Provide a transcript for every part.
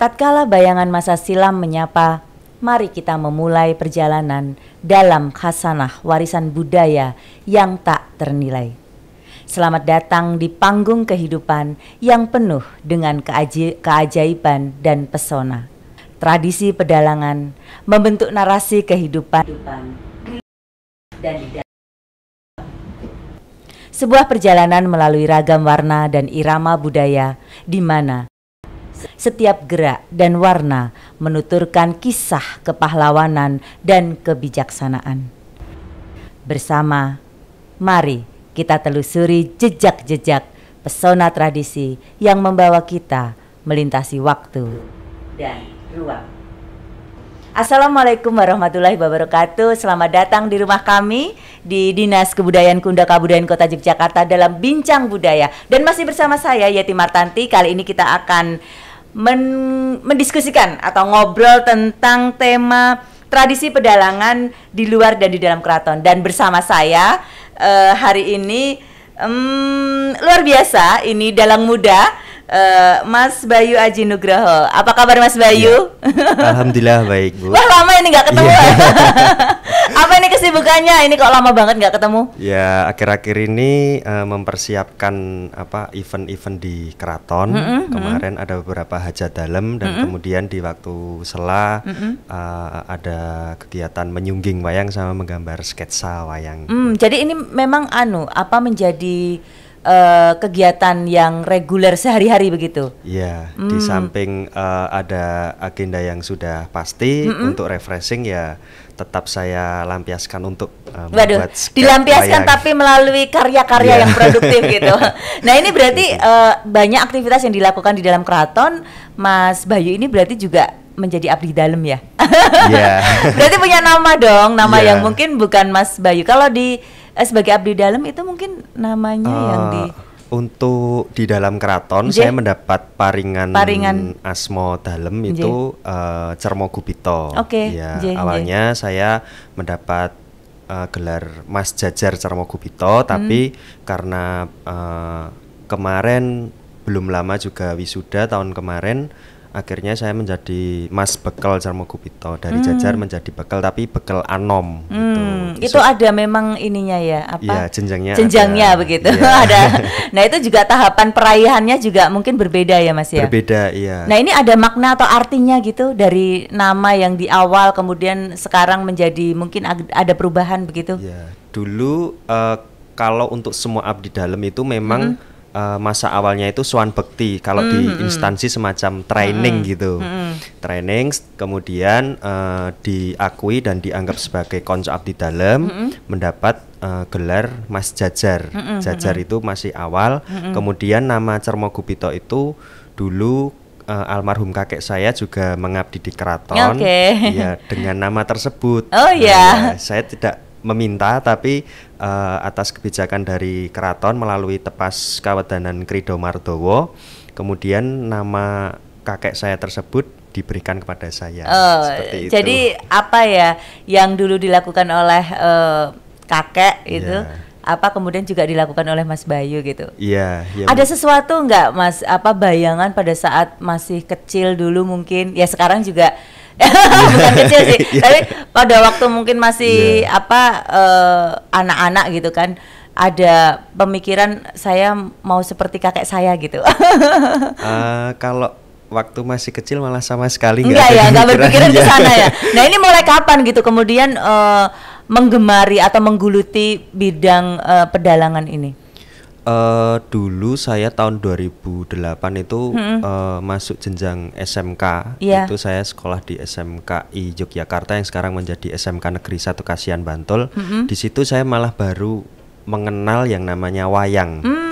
tatkala bayangan masa silam menyapa, mari kita memulai perjalanan dalam khasanah warisan budaya yang tak ternilai. Selamat datang di panggung kehidupan yang penuh dengan keaji keajaiban dan pesona. Tradisi pedalangan membentuk narasi kehidupan sebuah perjalanan melalui ragam warna dan irama budaya di mana setiap gerak dan warna menuturkan kisah kepahlawanan dan kebijaksanaan. Bersama, mari kita telusuri jejak-jejak pesona tradisi yang membawa kita melintasi waktu dan ruang. Assalamualaikum warahmatullahi wabarakatuh. Selamat datang di rumah kami di Dinas Kebudayaan Kunda Kabudayaan Kota Yogyakarta dalam Bincang Budaya. Dan masih bersama saya Yeti Martanti. Kali ini kita akan men mendiskusikan atau ngobrol tentang tema tradisi pedalangan di luar dan di dalam keraton dan bersama saya uh, hari ini um, luar biasa ini dalang muda uh, Mas Bayu Aji Nugroho. Apa kabar Mas Bayu? Ya. Alhamdulillah baik Bu. Wah lama ini nggak ketemu. Ya. Apa ini kesibukannya? Ini kok lama banget nggak ketemu? Ya akhir-akhir ini uh, mempersiapkan apa event-event di keraton. Mm -hmm. Kemarin ada beberapa hajat dalam dan mm -hmm. kemudian di waktu sela mm -hmm. uh, ada kegiatan menyungging wayang sama menggambar sketsa wayang. Mm, jadi ini memang anu apa menjadi uh, kegiatan yang reguler sehari-hari begitu. Iya, mm. di samping uh, ada agenda yang sudah pasti mm -mm. untuk refreshing ya tetap saya lampiaskan untuk uh, Waduh, membuat dilampiaskan tapi melalui karya-karya yeah. yang produktif gitu. Nah, ini berarti uh, banyak aktivitas yang dilakukan di dalam keraton. Mas Bayu ini berarti juga menjadi abdi dalam ya. Yeah. berarti punya nama dong, nama yeah. yang mungkin bukan Mas Bayu. Kalau di eh, sebagai abdi dalam itu mungkin namanya uh, yang di untuk di dalam keraton saya mendapat paringan, paringan. asmo dalam itu uh, eh, cermo gupito Oke. Okay. Ya, awalnya saya mendapat uh, gelar Mas Jajar Cermo Gubito, hmm. tapi karena uh, kemarin belum lama juga wisuda tahun kemarin akhirnya saya menjadi mas bekal Jarmogupito dari hmm. jajar menjadi bekal tapi bekal anom hmm. gitu. Itu so, ada memang ininya ya apa? Ya, jenjangnya. Jenjangnya ada, begitu. Ya. ada. Nah, itu juga tahapan peraihannya juga mungkin berbeda ya Mas ya. Berbeda, iya. Nah, ini ada makna atau artinya gitu dari nama yang di awal kemudian sekarang menjadi mungkin ada perubahan begitu? Ya, dulu uh, kalau untuk semua abdi dalam itu memang hmm uh, masa awalnya itu Swan Bekti kalau mm -hmm. di mm-hmm. instansi semacam training mm -hmm. gitu. Mm -hmm. Training kemudian uh, diakui dan dianggap sebagai konco abdi dalam mm -hmm. mendapat uh, gelar Mas Jajar. Mm -hmm. Jajar itu masih awal. Mm -hmm. Kemudian nama Cermo Gubito itu dulu uh, almarhum kakek saya juga mengabdi di keraton. Okay. Ya, dengan nama tersebut. Oh nah, iya. Yeah. Nah, saya tidak meminta tapi uh, atas kebijakan dari keraton melalui tepas kawedanan Krido Mardowo kemudian nama kakek saya tersebut diberikan kepada saya. Oh, seperti itu. Jadi apa ya yang dulu dilakukan oleh uh, kakek yeah. itu iya. apa kemudian juga dilakukan oleh Mas Bayu gitu. Iya. Yeah, yeah. Ada sesuatu enggak Mas apa bayangan pada saat masih kecil dulu mungkin ya sekarang juga bukan iya. kecil sih iya. tapi pada waktu mungkin masih yeah. apa eh, anak-anak uh, gitu kan ada pemikiran saya mau seperti kakek saya gitu uh, kalau waktu masih kecil malah sama sekali nggak ya nggak berpikiran ke iya. sana ya nah ini mulai kapan gitu kemudian uh, menggemari atau mengguluti bidang uh, pedalangan ini uh, dulu saya tahun 2008 itu hmm. uh, masuk jenjang SMK. Yeah. Itu saya sekolah di SMKI Yogyakarta yang sekarang menjadi SMK Negeri Satu Kasihan Bantul. Hmm. Di situ saya malah baru mengenal yang namanya wayang. Hmm.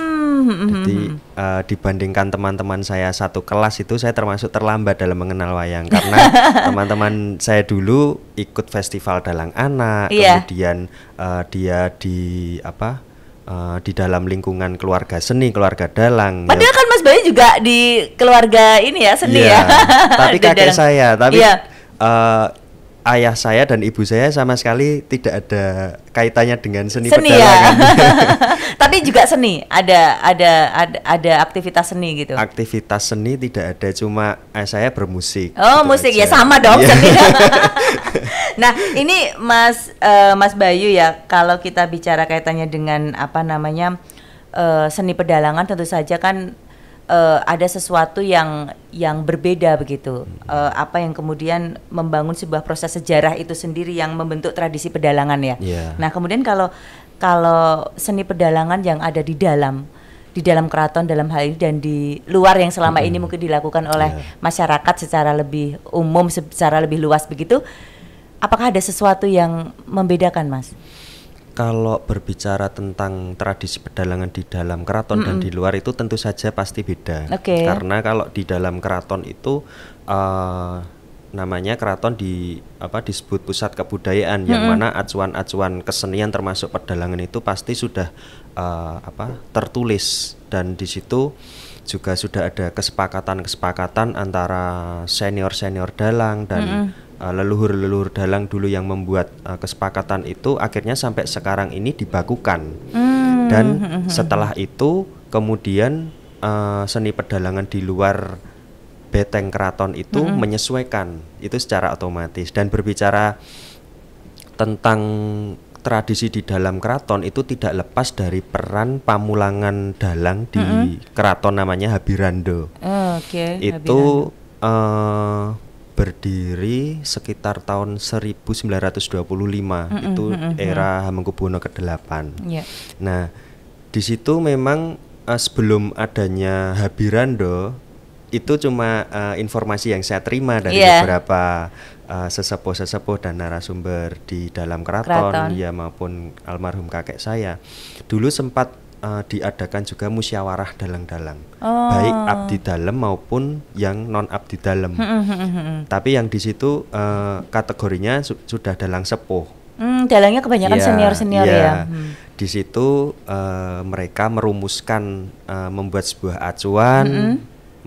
Jadi uh, dibandingkan teman-teman saya satu kelas itu saya termasuk terlambat dalam mengenal wayang karena teman-teman saya dulu ikut festival dalang anak, yeah. kemudian uh, dia di apa uh, di dalam lingkungan keluarga seni, keluarga dalang. Ya. Padahal ya. kan Mas Bayu juga di keluarga ini ya seni yeah, ya. Tapi kakek saya, tapi yeah. Iya. uh, ayah saya dan ibu saya sama sekali tidak ada kaitannya dengan seni, seni pedalangan. Ya. Kan? Tapi juga seni, ada, ada ada ada aktivitas seni gitu. Aktivitas seni tidak ada, cuma ayah eh, saya bermusik. Oh, gitu musik ya, aja. ya sama dong iya. seni. nah, ini Mas uh, Mas Bayu ya, kalau kita bicara kaitannya dengan apa namanya uh, seni pedalangan tentu saja kan uh, ada sesuatu yang yang berbeda begitu. Uh, apa yang kemudian membangun sebuah proses sejarah itu sendiri yang membentuk tradisi pedalangan ya. Yeah. Nah, kemudian kalau kalau seni pedalangan yang ada di dalam di dalam keraton dalam hal ini dan di luar yang selama -hmm. ini mungkin dilakukan oleh yeah. masyarakat secara lebih umum secara lebih luas begitu apakah ada sesuatu yang membedakan mas kalau berbicara tentang tradisi pedalangan di dalam keraton mm -hmm. dan di luar itu tentu saja pasti beda. Okay. Karena kalau di dalam keraton itu uh, namanya keraton di apa disebut pusat kebudayaan mm -hmm. yang mana acuan-acuan kesenian termasuk pedalangan itu pasti sudah uh, apa tertulis dan di situ juga sudah ada kesepakatan-kesepakatan antara senior-senior dalang dan mm -hmm. leluhur-leluhur dalang dulu yang membuat uh, kesepakatan itu akhirnya sampai sekarang ini dibakukan. -hmm. Dan mm, mm, mm. setelah itu kemudian uh, seni pedalangan di luar beteng keraton itu -hmm. menyesuaikan itu secara otomatis dan berbicara tentang tradisi di dalam keraton itu tidak lepas dari peran pamulangan dalang di mm -hmm. keraton namanya Habirando. Oh, Oke. Okay. Itu Habirando. Uh, berdiri sekitar tahun 1925 mm -hmm. itu era Hamengkubuwono ke-8. Yeah. Nah, di situ memang uh, sebelum adanya Habirando itu cuma uh, informasi yang saya terima dari yeah. beberapa uh, sesepuh-sesepuh dan narasumber di dalam keraton, keraton ya maupun almarhum kakek saya dulu sempat uh, diadakan juga musyawarah dalang-dalang oh. baik abdi dalam maupun yang non abdi dalam hmm, hmm, hmm, tapi yang di situ uh, kategorinya su sudah dalang sepuh Hmm, dalangnya kebanyakan iya, senior senior senior ya. ya. Hmm. Di situ uh, mereka merumuskan uh, membuat sebuah acuan, mm -hmm.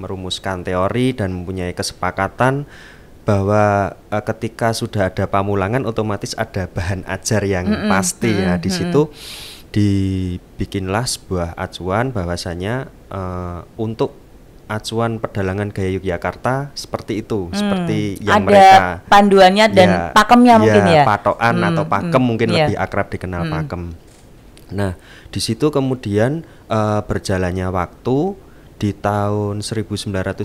merumuskan teori dan mempunyai kesepakatan bahwa uh, ketika sudah ada pamulangan otomatis ada bahan ajar yang mm -mm, pasti mm ya di situ dibikinlah sebuah acuan bahwasanya uh, untuk acuan pedalangan gaya Yogyakarta seperti itu, hmm, seperti yang ada mereka panduannya dan ya, pakemnya ya, mungkin ya, ya. patokan hmm, atau mm. pakem hmm, mungkin yeah. lebih akrab dikenal hmm. pakem. Nah, di situ kemudian uh, berjalannya waktu di tahun 1974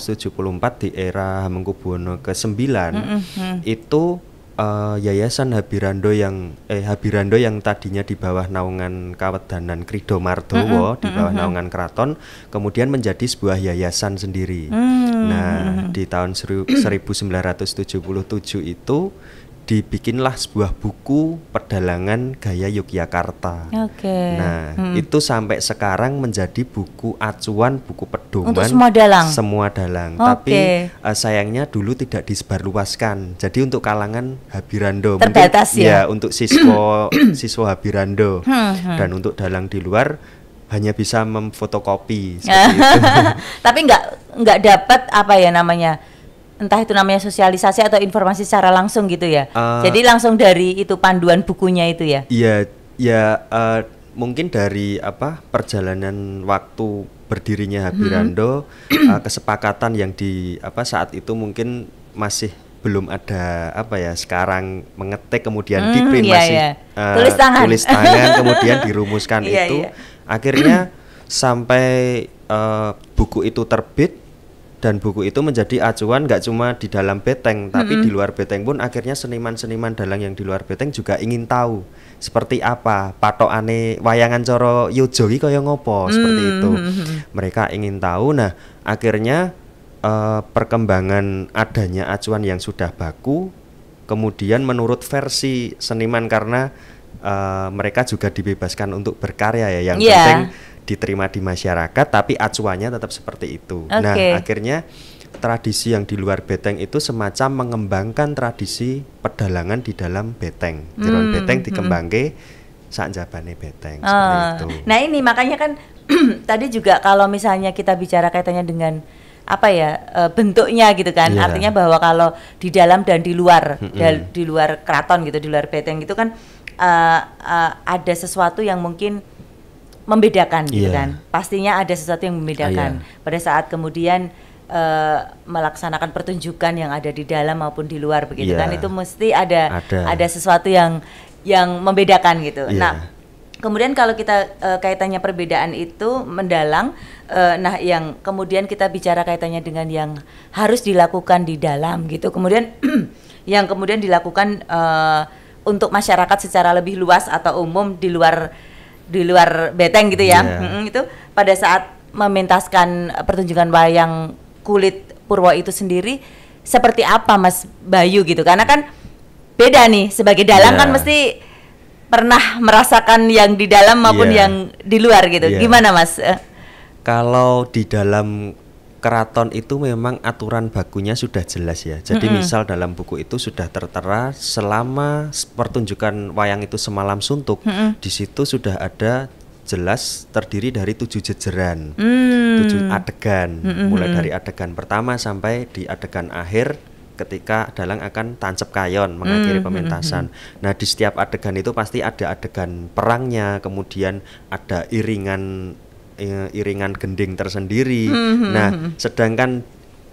di era Hamengkubuwono ke-9 mm -hmm. itu uh, Yayasan Habirando yang eh Habirando yang tadinya di bawah naungan Kawedanan Krido Mardowo mm -hmm. di bawah mm-hmm. naungan keraton kemudian menjadi sebuah yayasan sendiri. Mm -hmm. Nah, di tahun 1977 mm-hmm. itu dibikinlah sebuah buku pedalangan gaya Yogyakarta. Oke. Okay. Nah, hmm. itu sampai sekarang menjadi buku acuan, buku pedoman untuk semua dalang. Semua dalang. Okay. Tapi uh, sayangnya dulu tidak disebarluaskan. Jadi untuk kalangan Habirando terbatas ya. ya untuk siswa siswa Habirando hmm, hmm. dan untuk dalang di luar hanya bisa memfotokopi Tapi nggak nggak dapat apa ya namanya? entah itu namanya sosialisasi atau informasi secara langsung gitu ya. Uh, Jadi langsung dari itu panduan bukunya itu ya. Iya, ya uh, mungkin dari apa perjalanan waktu berdirinya Habirando hmm. uh, kesepakatan yang di apa saat itu mungkin masih belum ada apa ya sekarang mengetik kemudian hmm, di iya, masih iya. Uh, tulis tangan tulis tangan kemudian dirumuskan iya, itu iya. akhirnya sampai uh, buku itu terbit dan buku itu menjadi acuan nggak cuma di dalam beteng tapi di luar beteng pun akhirnya seniman-seniman dalang yang di luar beteng juga ingin tahu seperti apa patokane wayangan coro yojo iki kaya ngopo seperti mm -hmm. itu mm, mm. mereka ingin tahu nah akhirnya uh, perkembangan adanya acuan yang sudah baku kemudian menurut versi seniman karena uh, mereka juga dibebaskan untuk berkarya ya yang yeah. penting diterima di masyarakat tapi acuannya tetap seperti itu. Okay. Nah, akhirnya tradisi yang di luar beteng itu semacam mengembangkan tradisi pedalangan di dalam beteng. Di hmm. beteng hmm. dikembangke hmm. saat jabane beteng oh. Ah. seperti itu. Nah, ini makanya kan tadi juga kalau misalnya kita bicara kaitannya dengan apa ya e, bentuknya gitu kan yeah. artinya bahwa kalau di dalam dan di luar mm -hmm. hmm. di luar keraton gitu di luar beteng gitu kan uh, uh, ada sesuatu yang mungkin membedakan yeah. gitu iya. kan. Pastinya ada sesuatu yang membedakan. Uh, iya. yeah. Pada saat kemudian uh, melaksanakan pertunjukan yang ada di dalam maupun di luar begitu yeah. kan itu mesti ada, ada ada sesuatu yang yang membedakan gitu. Yeah. Nah, kemudian kalau kita uh, kaitannya perbedaan itu mendalang uh, nah yang kemudian kita bicara kaitannya dengan yang harus dilakukan di dalam gitu. Kemudian yang kemudian dilakukan uh, untuk masyarakat secara lebih luas atau umum di luar di luar beteng gitu ya yeah. mm -mm, itu pada saat memintaskan eh, pertunjukan wayang kulit Purwo itu sendiri seperti apa Mas Bayu gitu karena kan beda nih sebagai dalang yeah. kan mesti pernah merasakan yang di dalam maupun yeah. yang di luar gitu yeah. gimana Mas eh. kalau di dalam keraton itu memang aturan bakunya sudah jelas ya. Jadi mm -hmm. misal dalam buku itu sudah tertera selama pertunjukan wayang itu semalam suntuk, mm -hmm. di situ sudah ada jelas terdiri dari tujuh jejeran, mm. tujuh adegan, mm -hmm. mulai dari adegan pertama sampai di adegan akhir ketika dalang akan tancap kayon mengakhiri mm, mm, pementasan. Mm, nah, di setiap adegan itu pasti ada adegan perangnya, kemudian ada iringan Eh, iringan gending tersendiri. Mm-hmm. Nah, mhm, mhm. sedangkan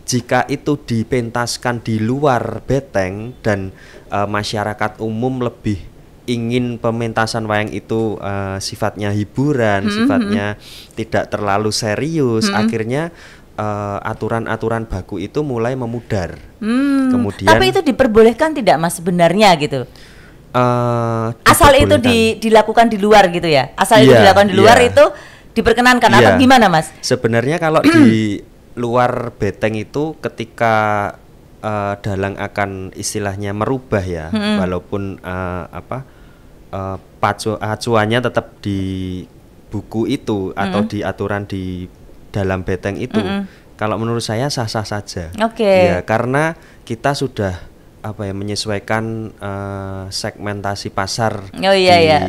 jika itu dipentaskan di luar beteng dan uh, masyarakat umum lebih ingin pementasan wayang itu uh, sifatnya hiburan, mm-hmm. sifatnya mhm. tidak terlalu serius, mm-hmm. akhirnya aturan-aturan uh, baku itu mulai memudar. Hmm, Kemudian Tapi itu diperbolehkan tidak Mas sebenarnya gitu. Uh, Asal itu di, dilakukan di luar gitu ya. Asal yeah, itu iya, dilakukan di luar yeah. itu diperkenankan iya. atau gimana mas? Sebenarnya kalau di luar beteng itu ketika uh, dalang akan istilahnya merubah ya, hmm. walaupun uh, apa uh, pacu acuannya tetap di buku itu hmm. atau di aturan di dalam beteng itu, hmm. kalau menurut saya sah-sah saja. Oke. Okay. Ya karena kita sudah apa ya menyesuaikan uh, segmentasi pasar oh, iya, di iya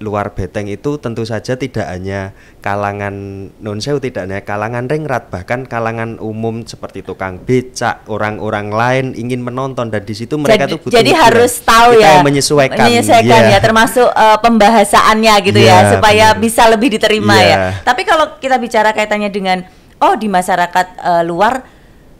luar beteng itu tentu saja tidak hanya kalangan non sewu tidak hanya kalangan ringrat bahkan kalangan umum seperti tukang becak orang-orang lain ingin menonton dan di situ mereka jadi, tuh butuh jadi harus tahu kita ya menyesuaikan menyesuaikan yeah. ya iya. termasuk uh, pembahasaannya gitu yeah, ya supaya bener. bisa lebih diterima yeah. ya tapi kalau kita bicara kaitannya dengan oh di masyarakat uh, luar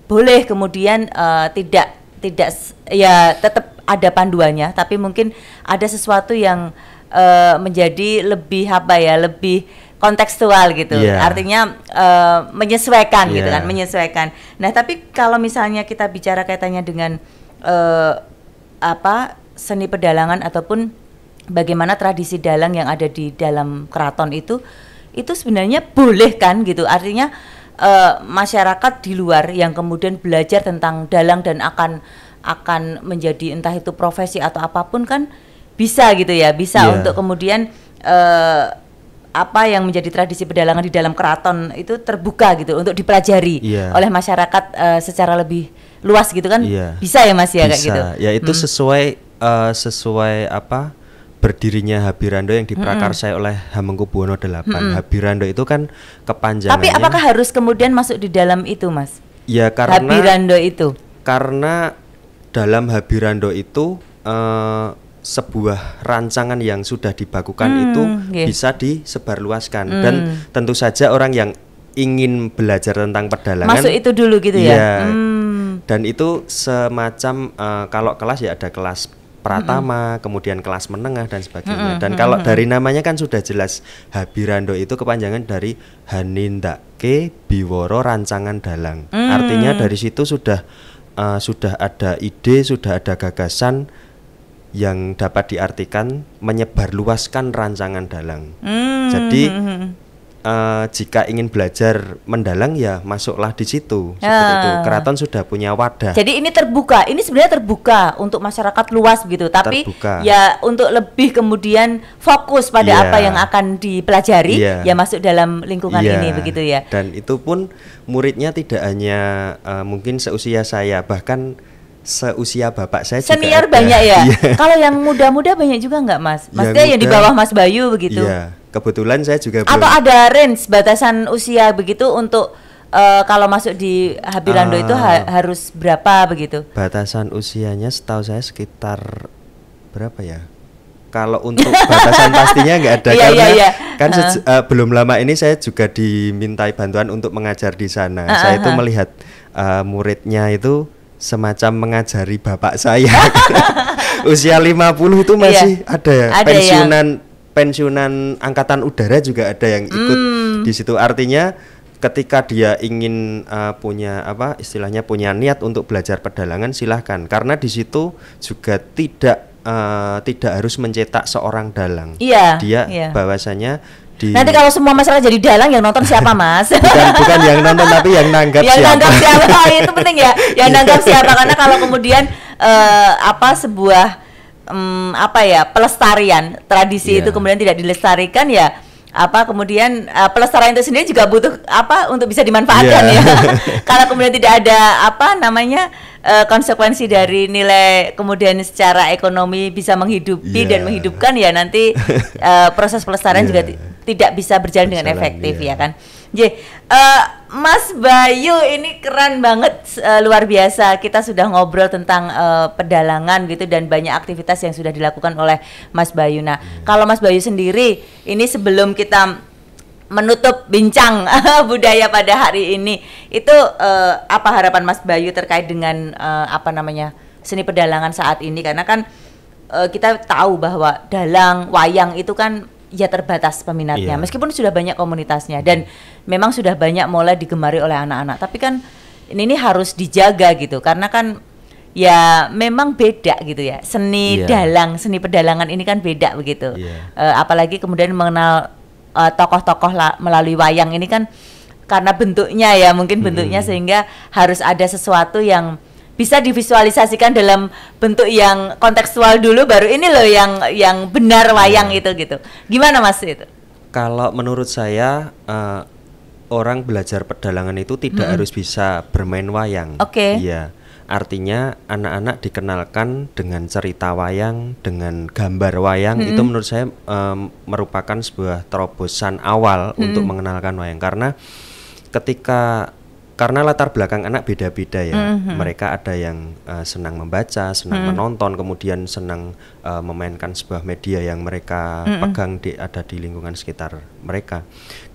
boleh kemudian uh, tidak tidak ya tetap ada panduannya tapi mungkin ada sesuatu yang uh, menjadi lebih apa ya lebih kontekstual gitu yeah. artinya uh, menyesuaikan yeah. gitu iya. kan menyesuaikan nah tapi kalau misalnya kita bicara kaitannya dengan uh, apa seni pedalangan ataupun bagaimana tradisi dalang yang ada di dalam keraton itu itu sebenarnya boleh kan gitu artinya uh, masyarakat di luar yang kemudian belajar tentang dalang dan akan akan menjadi entah itu profesi atau apapun kan bisa gitu ya, bisa yeah. untuk kemudian uh, apa yang menjadi tradisi pedalangan di dalam keraton itu terbuka gitu untuk dipelajari yeah. oleh masyarakat uh, secara lebih luas gitu kan yeah. bisa ya mas ya bisa. gitu ya itu hmm. sesuai uh, sesuai apa berdirinya Habirando yang diprakarsai -hmm. oleh Hamengkubuwono VIII. -hmm. Habirando itu kan kepanjangan Tapi apakah harus kemudian masuk di dalam itu, Mas? Ya karena Habirando itu. Karena dalam Habirando itu uh, sebuah rancangan yang sudah dibakukan hmm, itu yeah. bisa disebarluaskan hmm. dan tentu saja orang yang ingin belajar tentang pedalangan masuk itu dulu gitu ya, ya hmm. dan itu semacam uh, kalau kelas ya ada kelas pratama, -hmm. kemudian kelas menengah dan sebagainya. -hmm. Dan hmm, kalau hmm, dari hmm. namanya kan sudah jelas Habirando itu kepanjangan dari Hanindake Biworo Rancangan Dalang. Mm. Artinya dari situ sudah uh, sudah ada ide, sudah ada gagasan yang dapat diartikan menyebarluaskan rancangan dalang. Hmm. Jadi uh, jika ingin belajar mendalang ya masuklah di situ ya. seperti itu. Ah. Keraton sudah punya wadah. Jadi ini terbuka. Ini sebenarnya terbuka untuk masyarakat luas begitu, tapi terbuka. ya untuk lebih kemudian fokus pada ya. apa yang akan dipelajari ya. ya masuk dalam lingkungan ya. ini begitu ya. Dan itu pun muridnya tidak hanya uh, mungkin seusia saya, bahkan seusia bapak saya senior juga banyak ya. Iya. Kalau yang muda-muda banyak juga nggak mas? Maksudnya yang, yang di bawah Mas Bayu begitu? Iya. Kebetulan saya juga. Atau belum. ada range batasan usia begitu untuk uh, kalau masuk di Habilando uh, itu ha ah. harus berapa begitu? Batasan usianya setahu saya sekitar berapa ya? Kalau untuk batasan pastinya nggak ada iya, karena iya, iya. kan uh. uh, belum lama ini saya juga dimintai bantuan untuk mengajar di sana. Uh, -huh. saya itu melihat uh, muridnya itu semacam mengajari bapak saya usia 50 itu iya. masih iya. ada ya ada ya. pensiunan yang... pensiunan angkatan udara juga ada yang ikut mm. di situ artinya ketika dia ingin uh, punya apa istilahnya punya niat untuk belajar pedalangan silahkan karena di situ juga tidak uh, tidak harus mencetak seorang dalang. Iya. Dia iya. bahwasanya di nanti kalau semua masalah jadi dalang yang nonton siapa mas bukan bukan yang nonton tapi yang nanggap yang siapa nanggap siapa oh, itu penting ya yang iya. nanggap siapa karena kalau kemudian uh, apa sebuah um, apa ya pelestarian tradisi yeah. itu kemudian tidak dilestarikan ya apa kemudian uh, pelestarian itu sendiri juga butuh apa untuk bisa dimanfaatkan yeah. ya kalau kemudian tidak ada apa namanya uh, konsekuensi dari nilai kemudian secara ekonomi bisa menghidupi yeah. dan menghidupkan ya nanti uh, proses pelestarian yeah. juga iya. tidak bisa berjalan berjalan dengan efektif yeah. ya kan. Jadi uh, eh, Mas Bayu ini keren banget uh, luar biasa. Kita sudah ngobrol tentang uh, pedalangan gitu dan banyak aktivitas yang sudah dilakukan oleh Mas Bayu. Nah, yeah. kalau Mas Bayu sendiri ini sebelum kita menutup bincang budaya pada hari ini itu uh, apa harapan Mas Bayu terkait dengan uh, apa namanya seni pedalangan saat ini karena kan uh, kita tahu bahwa dalang wayang itu kan ya terbatas peminatnya iya. meskipun sudah banyak komunitasnya dan memang sudah banyak mulai digemari oleh anak-anak tapi kan ini, ini harus dijaga gitu karena kan ya memang beda gitu ya seni yeah. dalang seni pedalangan ini kan beda begitu yeah. Iya. uh, apalagi kemudian mengenal Eh, tokoh-tokoh uh, melalui wayang ini kan karena bentuknya ya mungkin hmm. bentuknya sehingga harus ada sesuatu yang bisa divisualisasikan dalam bentuk yang kontekstual dulu baru ini loh yang yang benar hmm. wayang hmm. itu gitu gimana mas itu kalau menurut saya uh, orang belajar pedalangan itu tidak hmm. harus bisa bermain wayang oke okay. iya Artinya anak-anak dikenalkan dengan cerita wayang, dengan gambar wayang -hmm. itu menurut saya um, merupakan sebuah terobosan awal -hmm. untuk mengenalkan wayang karena ketika karena latar belakang anak beda-beda ya. Mm-hmm. Mereka ada yang uh, senang membaca, senang mm-hmm. menonton, kemudian senang uh, memainkan sebuah media yang mereka mm-hmm. pegang di ada di lingkungan sekitar mereka.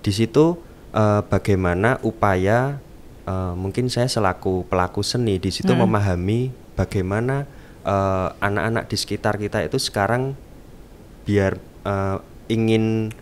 Di situ uh, bagaimana upaya uh, mungkin saya selaku pelaku seni di situ hmm. memahami bagaimana eh, anak-anak uh, di sekitar kita itu sekarang biar uh, ingin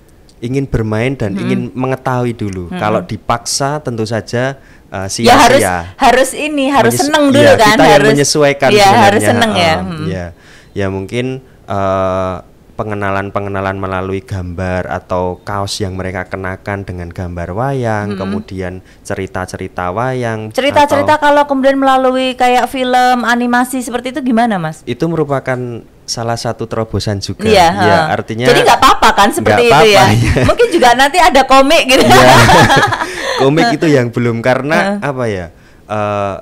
ingin bermain dan hmm. ingin mengetahui dulu. Hmm. Kalau dipaksa tentu saja uh, sia-sia. Ya harus harus ini harus Menyesu seneng dulu ya, kan kita harus menyesuaikan ya, harus seneng ya. Hmm. Ya. Ya mungkin uh, pengenalan-pengenalan melalui gambar atau kaos yang mereka kenakan dengan gambar wayang, -hmm. kemudian cerita-cerita wayang. Cerita-cerita kalau kemudian melalui kayak film, animasi seperti itu gimana, Mas? Itu merupakan salah satu terobosan juga. Iya, ya, artinya Jadi nggak apa-apa kan seperti itu apa -apa, ya. ya. Mungkin juga nanti ada komik gitu. Ya. komik itu yang belum karena apa ya? Uh,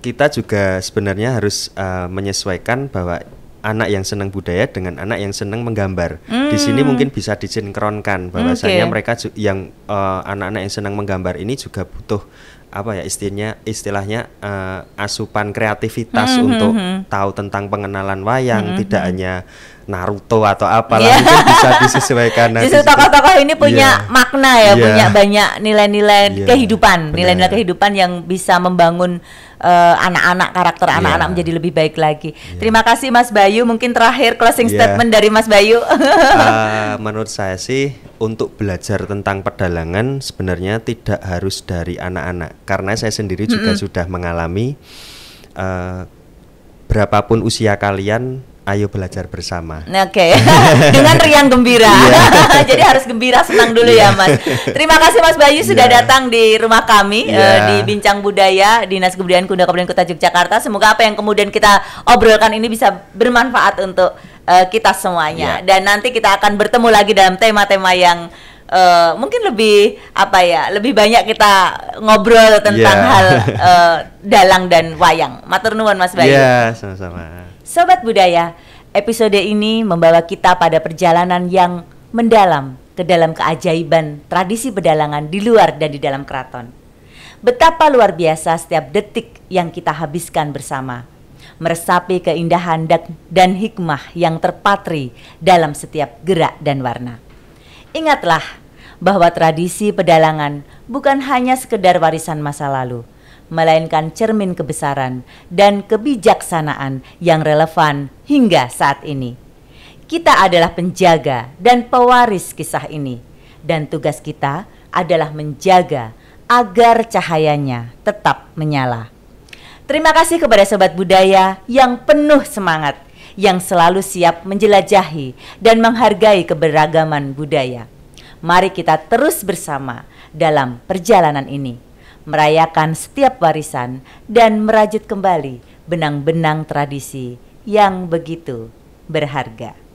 kita juga sebenarnya harus uh, menyesuaikan bahwa anak yang senang budaya dengan anak yang senang menggambar. Hmm. Di sini hmm. mungkin bisa disinkronkan bahwasanya okay. mereka yang eh, anak-anak uh, yang senang menggambar ini juga butuh apa ya istilahnya istilahnya uh, asupan kreativitas hmm, hmm untuk hmm. tahu tentang pengenalan wayang, hmm, tidak hanya Naruto atau apa yeah. Iya. mungkin bisa disesuaikan. Nah, Justru tokoh-tokoh ini iya. punya yeah. makna ya, yeah. punya banyak nilai-nilai yeah. kehidupan, nilai-nilai kehidupan yang bisa membangun eh, anak-anak uh, karakter iya. anak-anak yeah. menjadi lebih baik lagi. Yeah. Terima kasih Mas Bayu. Mungkin terakhir closing yeah. statement dari Mas Bayu. uh, menurut saya sih untuk belajar tentang pedalangan sebenarnya tidak harus dari anak-anak karena saya sendiri juga mm -hmm. sudah mengalami uh, berapapun usia kalian ayo belajar bersama. Nah, oke, okay. dengan riang gembira. Iya. Jadi harus gembira, senang dulu ya Mas. Iya. Terima kasih Mas Bayu sudah iya. datang di rumah kami yeah. di Bincang Budaya Dinas Kebudayaan Kunda Kabupaten Kota Yogyakarta. Semoga apa yang kemudian kita obrolkan ini bisa bermanfaat untuk uh, kita semuanya. Yeah. Dan nanti kita akan bertemu lagi dalam tema-tema yang uh, mungkin lebih apa ya lebih banyak kita ngobrol tentang yeah. hal uh, dalang dan wayang. maternuan Mas Bayu. Ya yeah, sama-sama. Sobat Budaya, episode ini membawa kita pada perjalanan yang mendalam ke dalam keajaiban tradisi pedalangan di luar dan di dalam keraton. Betapa luar biasa setiap detik yang kita habiskan bersama, meresapi keindahan dan hikmah yang terpatri dalam setiap gerak dan warna. Ingatlah bahwa tradisi pedalangan bukan hanya sekedar warisan masa lalu, melainkan cermin kebesaran dan kebijaksanaan yang relevan hingga saat ini. Kita adalah penjaga dan pewaris kisah ini, dan tugas kita adalah menjaga agar cahayanya tetap menyala. Terima kasih kepada sobat budaya yang penuh semangat, yang selalu siap menjelajahi dan menghargai keberagaman budaya mari kita terus bersama dalam perjalanan ini merayakan setiap warisan dan merajut kembali benang-benang tradisi yang begitu berharga.